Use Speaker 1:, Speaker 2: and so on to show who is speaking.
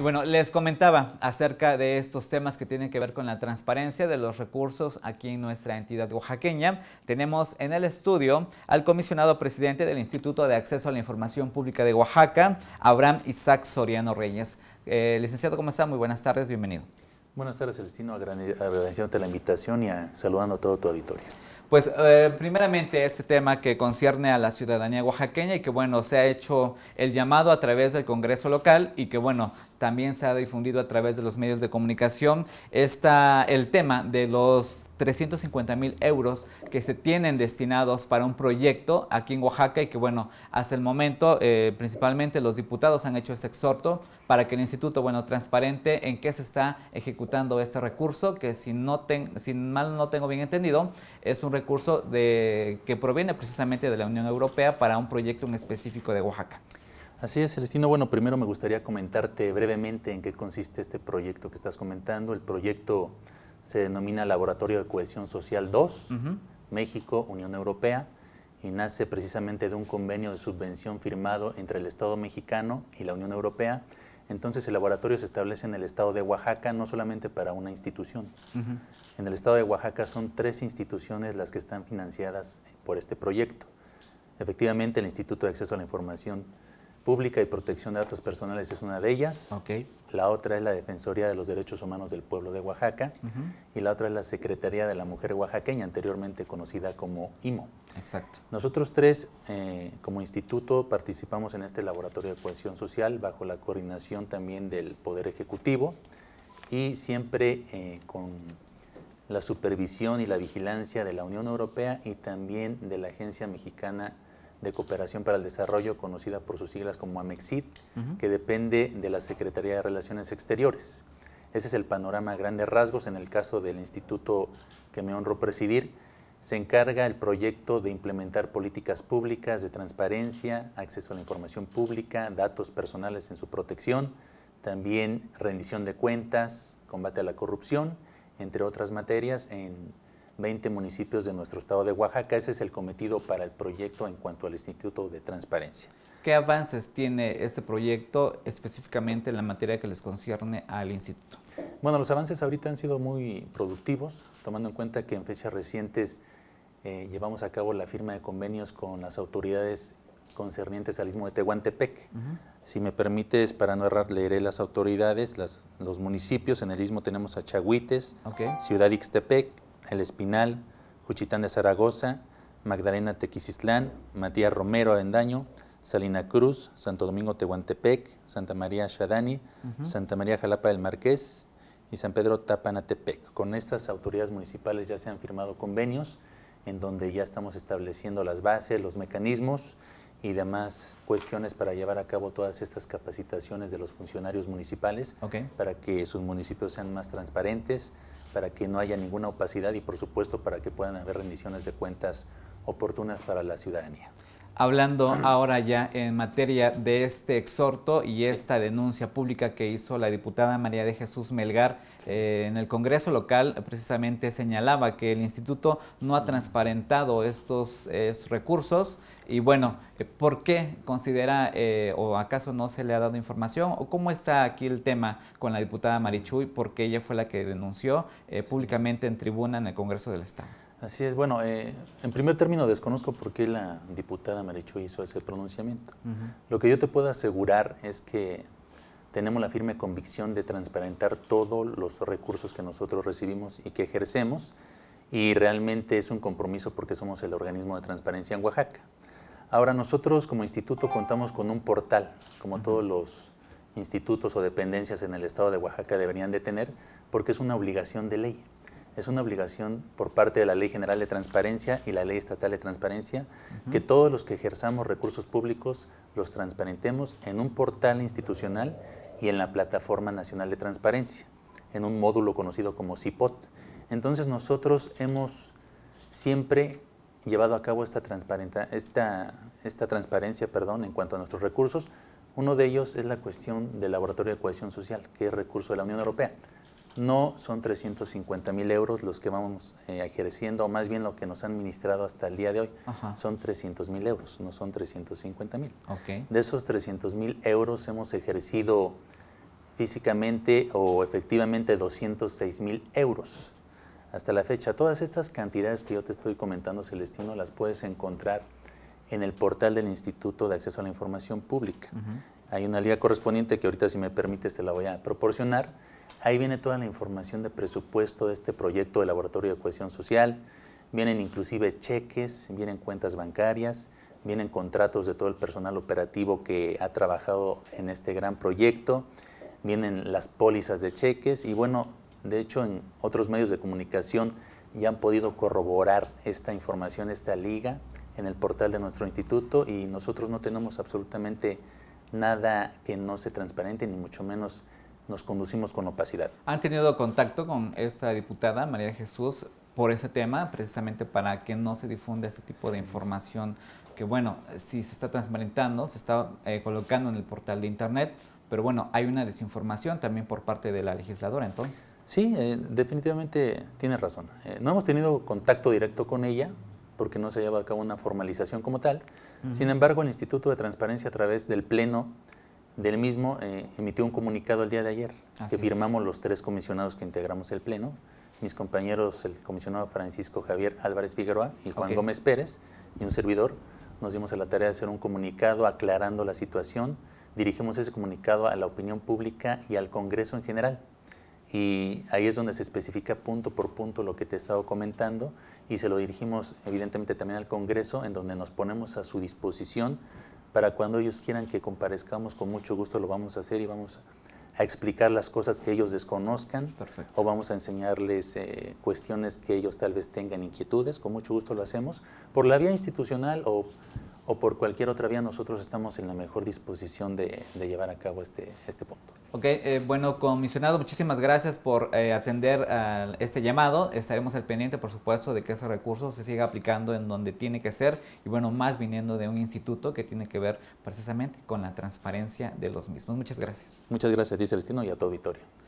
Speaker 1: Y bueno, les comentaba acerca de estos temas que tienen que ver con la transparencia de los recursos aquí en nuestra entidad oaxaqueña. Tenemos en el estudio al comisionado presidente del Instituto de Acceso a la Información Pública de Oaxaca, Abraham Isaac Soriano Reyes. Eh, licenciado, ¿cómo está? Muy buenas tardes, bienvenido.
Speaker 2: Buenas tardes, Celestino, agradeciéndote la invitación y saludando a todo tu auditorio.
Speaker 1: Pues eh, primeramente este tema que concierne a la ciudadanía oaxaqueña y que bueno, se ha hecho el llamado a través del Congreso local y que bueno, también se ha difundido a través de los medios de comunicación está el tema de los 350 mil euros que se tienen destinados para un proyecto aquí en Oaxaca y que bueno, hasta el momento eh, principalmente los diputados han hecho ese exhorto para que el instituto, bueno, transparente en qué se está ejecutando este recurso que si, no si mal no tengo bien entendido, es un recurso recurso de, que proviene precisamente de la Unión Europea para un proyecto en específico de Oaxaca. Así es,
Speaker 2: Celestino. Bueno, primero me gustaría comentarte brevemente en qué consiste este proyecto que estás comentando. El proyecto se denomina Laboratorio de Cohesión Social 2, México, Unión Europea, y nace precisamente de un convenio de subvención firmado entre el Estado mexicano y la Unión Europea entonces el laboratorio se establece en el estado de Oaxaca, no solamente para una institución. En el estado de Oaxaca son tres instituciones las que están financiadas por este proyecto. Efectivamente, el Instituto de Acceso a la Información Pública y Protección de Datos Personales es una de ellas. La otra es la Defensoría de los Derechos Humanos del Pueblo de Oaxaca. Y la otra es la Secretaría de la Mujer Oaxaqueña, anteriormente conocida como IMO. Exacto. Nosotros tres, eh, como instituto, participamos en este laboratorio de cohesión social bajo la coordinación también del Poder Ejecutivo y siempre eh, con la supervisión y la vigilancia de la Unión Europea y también de la Agencia Mexicana de Cooperación para el Desarrollo, conocida por sus siglas como AMEXID, que depende de la Secretaría de Relaciones Exteriores. Ese es el panorama a grandes rasgos. En el caso del instituto que me honro presidir, se encarga el proyecto de implementar políticas públicas de transparencia, acceso a la información pública, datos personales en su protección, también rendición de cuentas, combate a la corrupción, entre otras materias en 20 municipios de nuestro estado de Oaxaca. Ese es el cometido para el proyecto en cuanto al Instituto de Transparencia.
Speaker 1: ¿Qué avances tiene este proyecto específicamente en la materia que les concierne al instituto? Bueno, los avances ahorita
Speaker 2: han sido muy productivos, tomando en cuenta que en fechas recientes eh, llevamos a cabo la firma de convenios con las autoridades concernientes al istmo de Tehuantepec. Si me permites, para no errar, leeré las autoridades, las, los municipios. En el istmo tenemos a Chagüites, Ciudad Ixtepec, el Espinal, Juchitán de Zaragoza, Magdalena Tequisislán, Matías Romero Avendaño, Salina Cruz, Santo Domingo Tehuantepec, Santa María Shadani, Santa María Jalapa del Marqués y San Pedro Tapanatepec. Con estas autoridades municipales ya se han firmado convenios en donde ya estamos estableciendo las bases, los mecanismos y demás cuestiones para llevar a cabo todas estas capacitaciones de los funcionarios municipales para que sus municipios sean más transparentes, para que no haya ninguna opacidad y, por supuesto, para que puedan haber rendiciones de cuentas oportunas para la ciudadanía
Speaker 1: hablando ahora ya en materia de este exhorto y esta denuncia pública que hizo la diputada María de Jesús Melgar eh, en el Congreso local, precisamente señalaba que el instituto no ha transparentado estos eh, recursos y bueno, eh, ¿por qué considera o acaso no se le ha dado información o cómo está aquí el tema con la diputada Marichuy porque ella fue la que denunció públicamente en tribuna en el Congreso del Estado? Así es. Bueno, eh, en primer término
Speaker 2: desconozco por qué la diputada Marichu hizo ese pronunciamiento. Lo que yo te puedo asegurar es que tenemos la firme convicción de transparentar todos los recursos que nosotros recibimos y que ejercemos y realmente es un compromiso porque somos el organismo de transparencia en Oaxaca. Ahora nosotros como instituto contamos con un portal, como todos los institutos o dependencias en el estado de Oaxaca deberían de tener, porque es una obligación de ley es una obligación por parte de la Ley General de Transparencia y la Ley Estatal de Transparencia que todos los que ejerzamos recursos públicos los transparentemos en un portal institucional y en la Plataforma Nacional de Transparencia, en un módulo conocido como CIPOT. Entonces nosotros hemos siempre llevado a cabo esta, esta, esta transparencia perdón, en cuanto a nuestros recursos. Uno de ellos es la cuestión del Laboratorio de Cohesión Social, que es recurso de la Unión Europea. No son 350 mil euros los que vamos eh, ejerciendo, o más bien lo que nos han ministrado hasta el día de hoy. Son 300 mil euros, no son 350 mil. De esos 300 mil euros hemos ejercido físicamente o efectivamente 206 mil euros hasta la fecha. Todas estas cantidades que yo te estoy comentando, Celestino, las puedes encontrar en el portal del Instituto de Acceso a la Información Pública hay una liga correspondiente que ahorita si me permite, te la voy a proporcionar. Ahí viene toda la información de presupuesto de este proyecto de laboratorio de cohesión social, vienen inclusive cheques, vienen cuentas bancarias, vienen contratos de todo el personal operativo que ha trabajado en este gran proyecto, vienen las pólizas de cheques y bueno, de hecho en otros medios de comunicación ya han podido corroborar esta información, esta liga en el portal de nuestro instituto y nosotros no tenemos absolutamente nada que no sea transparente, ni mucho menos nos conducimos con opacidad.
Speaker 1: ¿Han tenido contacto con esta diputada, María Jesús, por ese tema, precisamente para que no se difunda este tipo de información que, bueno, sí se está transparentando, se está eh, colocando en el portal de Internet, pero bueno, hay una desinformación también por parte de la legisladora, entonces.
Speaker 2: Sí, eh, definitivamente tiene razón. Eh, no hemos tenido contacto directo con ella, porque no se lleva a cabo una formalización como tal. Sin embargo, el Instituto de Transparencia a través del Pleno del mismo eh, emitió un comunicado el día de ayer que firmamos los tres comisionados que integramos el Pleno, mis compañeros, el comisionado Francisco Javier Álvarez Figueroa y Juan Gómez Pérez y un servidor, nos dimos a la tarea de hacer un comunicado aclarando la situación. Dirigimos ese comunicado a la opinión pública y al Congreso en general y ahí es donde se especifica punto por punto lo que te he estado comentando y se lo dirigimos evidentemente también al Congreso, en donde nos ponemos a su disposición para cuando ellos quieran que comparezcamos, con mucho gusto lo vamos a hacer y vamos a explicar las cosas que ellos desconozcan o vamos a enseñarles eh, cuestiones que ellos tal vez tengan inquietudes, con mucho gusto lo hacemos, por la vía institucional o por cualquier otra vía, nosotros estamos en la mejor disposición de, de llevar a cabo este, este punto.
Speaker 1: Ok, eh, bueno, comisionado, muchísimas gracias por eh, atender eh, este llamado. Estaremos al pendiente, por supuesto, de que ese recurso se siga aplicando en donde tiene que ser y, bueno, más viniendo de un instituto que tiene que ver precisamente con la transparencia de los mismos. Muchas gracias.
Speaker 2: Muchas gracias, dice Celestino, y a tu auditorio.